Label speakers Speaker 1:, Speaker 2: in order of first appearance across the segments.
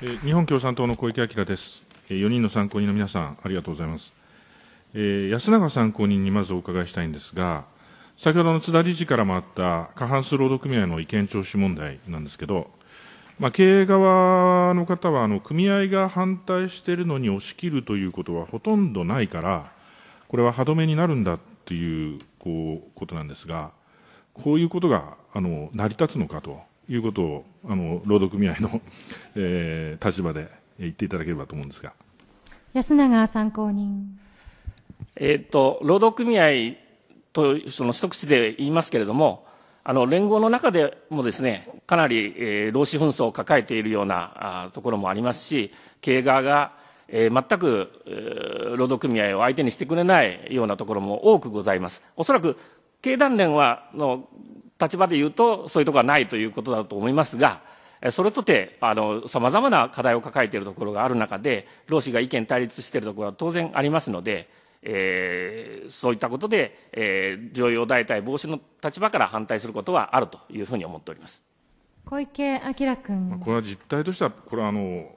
Speaker 1: 日本共産党の小池晃です。4人の参考人の皆さん、ありがとうございます。安永参考人にまずお伺いしたいんですが、先ほどの津田理事からもあった過半数労働組合の意見聴取問題なんですけど、まあ、経営側の方はあの組合が反対しているのに押し切るということはほとんどないから、これは歯止めになるんだっていうこうことなんですが、こういうことがあの成り立つのかということをあの労働組合の、えー、立場で言っていただければと思うんですが
Speaker 2: 安永参考人、
Speaker 3: えーと、労働組合とその一口で言いますけれどもあの連合の中でもですねかなり、えー、労使紛争を抱えているようなあところもありますし経営側が、えー、全く、えー、労働組合を相手にしてくれないようなところも多くございます。おそらく経団連はの立場で言うとそういうところはないということだと思いますがそれとてさまざまな課題を抱えているところがある中で労使が意見対立しているところは当然ありますので、えー、そういったことで、えー、常用代替防止の立場から反対することはあるというふうに思っております
Speaker 2: 小池晃君。
Speaker 3: これは実態としてはこれ
Speaker 1: はあの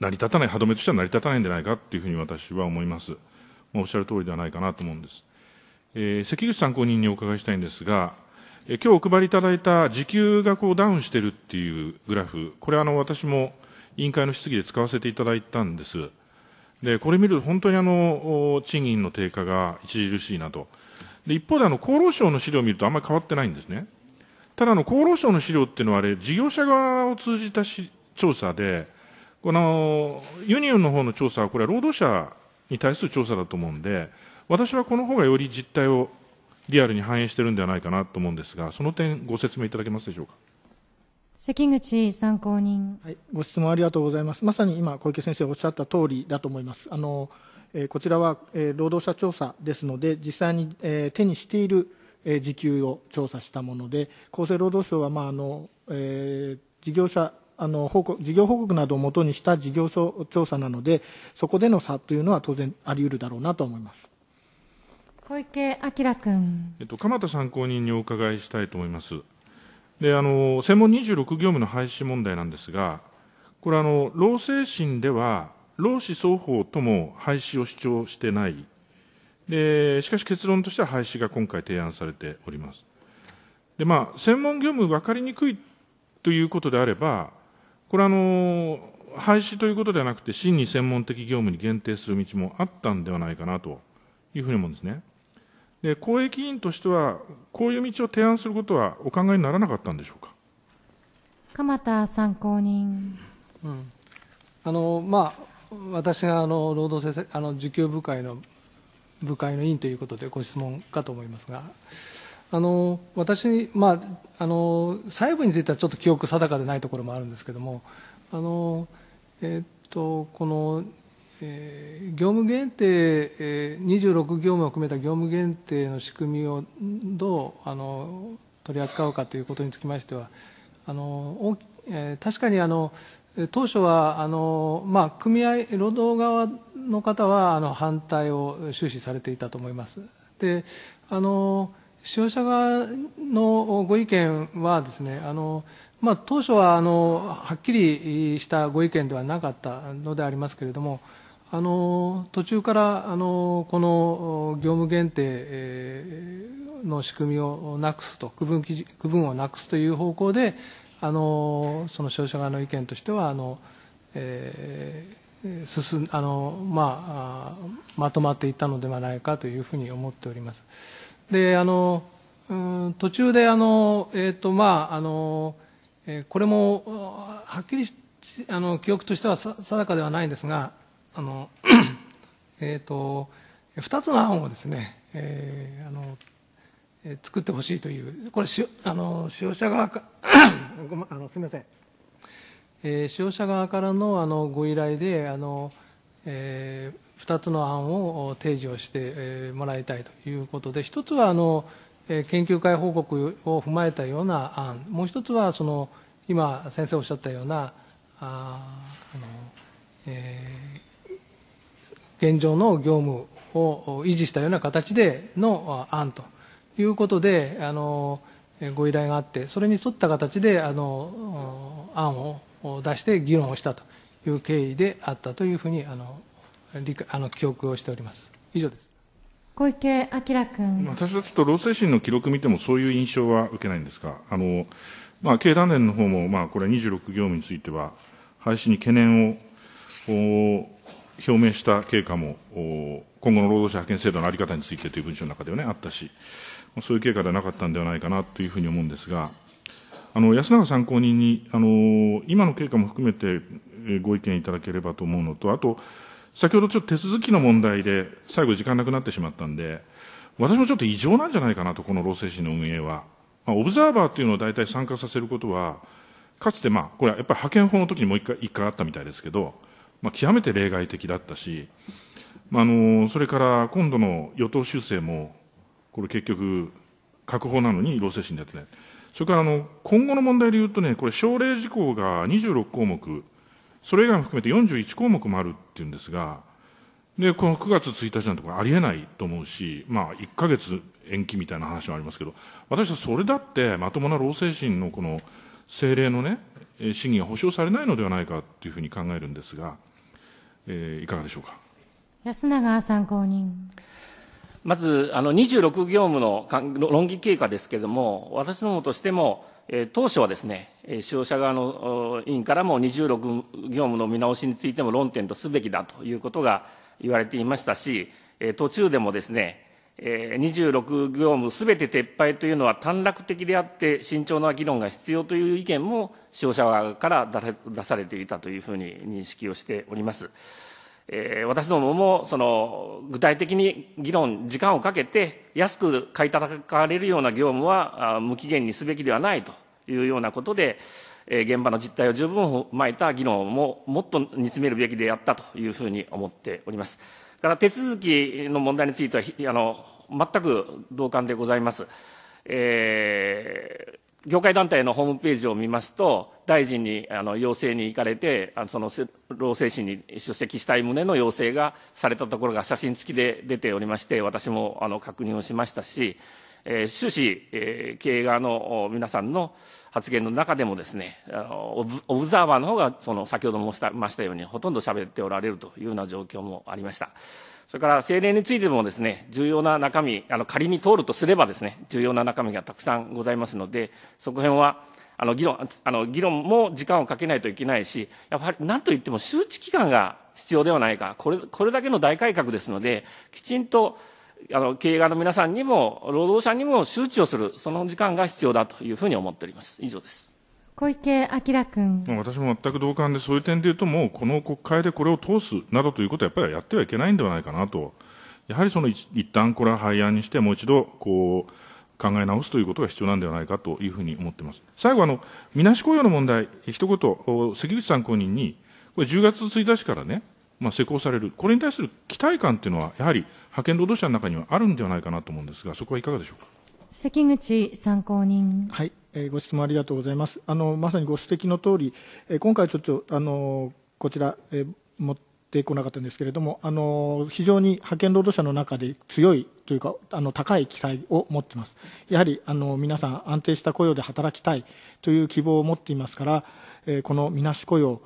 Speaker 1: 成り立たない歯止めとしては成り立たないんじゃないかというふうに私は思います。おっしゃる通りではないかなと思うんです。えー、関口参考人にお伺いしたいんですが、え今日お配りいただいた時給がこうダウンしてるっていうグラフ、これあの私も委員会の質疑で使わせていただいたんです。で、これ見ると本当にあの、賃金の低下が著しいなと。で、一方であの、厚労省の資料を見るとあんまり変わってないんですね。ただあの、厚労省の資料っていうのはあれ、事業者側を通じたし調査で、この、ユニオンの方の調査はこれは労働者に対する調査だと思うんで、私はこの方がより実態をリアルに反映しているんではないかなと思うんですが、その点、ご説明いただけますでしょうか。
Speaker 2: 関口参考人、はい、ご
Speaker 4: 質問ありがとうございます、まさに今、小池先生おっしゃった通りだと思います、あのえー、こちらは、えー、労働者調査ですので、実際に、えー、手にしている、えー、時給を調査したもので、厚生労働省は、まああのえー、事業者あの報告事業報告などをもとにした事業所調査なので、そこでの差というのは当然あり得るだろうなと思います。
Speaker 2: 小池晃君、
Speaker 1: えっと、鎌田参考人にお伺いしたいと思います。であの専門26業務の廃止問題なんですが、これあの、労政審では、労使双方とも廃止を主張してない、でしかし結論としては廃止が今回提案されております。でまあ、専門業務分かりにくいということであれば、これあの、廃止ということではなくて、真に専門的業務に限定する道もあったんではないかなというふうに思うんですね。で公益委員としては、こういう道を提案することはお考えにならなかったんでしょうか
Speaker 2: 鎌田参考人、
Speaker 4: うん、
Speaker 5: あのまあ、私があの労働政策あの受給部会の部会の委員ということでご質問かと思いますが。あの私、まああの、細部についてはちょっと記憶定かでないところもあるんですけれどもあの、えー、っとこのえ業務限定、え26業務を含めた業務限定の仕組みをどうあの取り扱うかということにつきましてはあの、え確かにあの当初はあの、まあ、組合労働側の方はあの反対を終始されていたと思います。であの使用者側のご意見はですねあの、まあ、当初はあのはっきりしたご意見ではなかったのでありますけれどもあの途中からあのこの業務限定の仕組みをなくすと区分区分をなくすという方向であのその商社側の意見としてはあの、えー、進あのまあ、まとまっていったのではないかというふうに思っております。であのうん途中であの、えーとまああのえー、これもはっきりあの記憶としては定かではないんですがあの、えーと、と2つの案をですね、えー、あの作ってほしいというこれしあの使用者側か ごめんあのすみません、えー、使用者側からのあのご依頼であの、えー、2つの案を提示をして、えー、もらいたいということで1つはあのえ研究会報告を踏まえたような案もう1つはその今先生おっしゃったようなああの、えー現状の業務を維持したような形での案ということで、あのご依頼があって、それに沿った形であの案を出して議論をしたという経緯であったというふうにあの理あの記憶をしております。
Speaker 1: 以上です。
Speaker 2: 小池晃君。私
Speaker 1: はちょっと労政審の記録見てもそういう印象は受けないんですが、あのまあ経団連の方もまあこれ26業務については廃止に懸念を表明した経過も、今後の労働者派遣制度の在り方についてという文書の中ではね、あったし、そういう経過ではなかったんではないかなというふうに思うんですが、あの、安永参考人に、あの、今の経過も含めてご意見いただければと思うのと、あと、先ほどちょっと手続きの問題で、最後時間なくなってしまったんで、私もちょっと異常なんじゃないかなと、この労政審の運営は。まあ、オブザーバーというのを大体参加させることは、かつてまあ、これはやっぱり派遣法の時にもう一回、一回あったみたいですけど、まあ、極めて例外的だったし、まあ、あのそれから今度の与党修正も、これ結局、確保なのに労政審でやってない。それからあの今後の問題でいうとね、これ、省令事項が26項目、それ以外も含めて41項目もあるっていうんですが、で、この9月1日なんてこれありえないと思うし、まあ、1か月延期みたいな話もありますけど、私はそれだってまともな労政審のこの政令のね、審議が保障されないのではないか
Speaker 3: というふうに考えるんですが、えー、いかがでしょうか。
Speaker 2: 安永参考人。
Speaker 3: まず、あの、26業務の論議経過ですけれども、私どもとしても、えー、当初はですね、使用者側の委員からも26業務の見直しについても論点とすべきだということが言われていましたし、え途中でもですね、26業務すべて撤廃というのは短絡的であって慎重な議論が必要という意見も使用者側から出されていたというふうに認識をしております。え私どももその具体的に議論、時間をかけて安く買いたかれるような業務は無期限にすべきではないというようなことで、え現場の実態を十分踏まえた議論ももっと煮詰めるべきであったというふうに思っております。から手続きの問題については、あの全く同感でございます。えー、業界団体のホームページを見ますと、大臣にあの要請に行かれて、あのその老政審に出席したい旨の要請がされたところが写真付きで出ておりまして、私もあの確認をしましたし、えー、終始、えー、経営側の皆さんの発言の中でもですね、オブオブザーバーの方が、その、先ほど申しましたように、ほとんど喋っておられるというような状況もありました。それから政令についてもですね、重要な中身、あの、仮に通るとすればですね、重要な中身がたくさんございますので、そこ辺は、あの議論あの議論も時間をかけないといけないし、やはり何といっても周知期間が必要ではないか、これこれだけの大改革ですので、きちんとあの、経営側の皆さんにも、労働者にも周知をする、その時間が必要だというふうに思っております。以上です。
Speaker 2: 小池晃君
Speaker 3: 私も全く同感で、そういう
Speaker 1: 点でいうと、もうこの国会でこれを通すなどということは、やっぱりやってはいけないんではないかなと、やはりその一旦これは廃案にして、もう一度こう考え直すということが必要なんではないかというふうに思っています。最後あの、みなし雇用の問題、一言、関口参考人に、これ10月1日からね、まあ、施行される、これに対する期待感というのは、やはり派遣労働者の中にはあるんではないかなと思うんですが、そこはいかがでしょうか
Speaker 2: 関口参考人。
Speaker 4: はい、えー、ご質問ありがとうございます。あのまさにご指摘の通り、えー、今回ちょっとあのこちら、えー、持ってこなかったんですけれども、あの非常に派遣労働者の中で強いというか、あの高い期待を持っています。やはりあの皆さん安定した雇用で働きたいという希望を持っていますから。えこのみなし雇用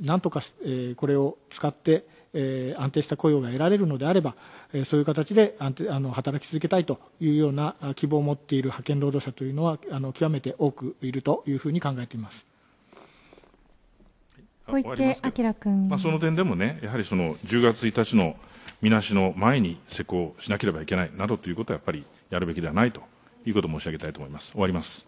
Speaker 4: なんとか、えこれを使って、え安定した雇用が得られるのであれば、えそういう形で安定あの働き続けたいというような希望を持っている派遣労働者というのはあの極めて多くいるというふうに考えています。
Speaker 1: 小池
Speaker 2: 晃君、まあ、その
Speaker 1: 点でもね、やはりその10月1日のみなしの前に施行しなければいけないなどということはやっぱりやるべきではないということを申し上げたいと思います。終わります。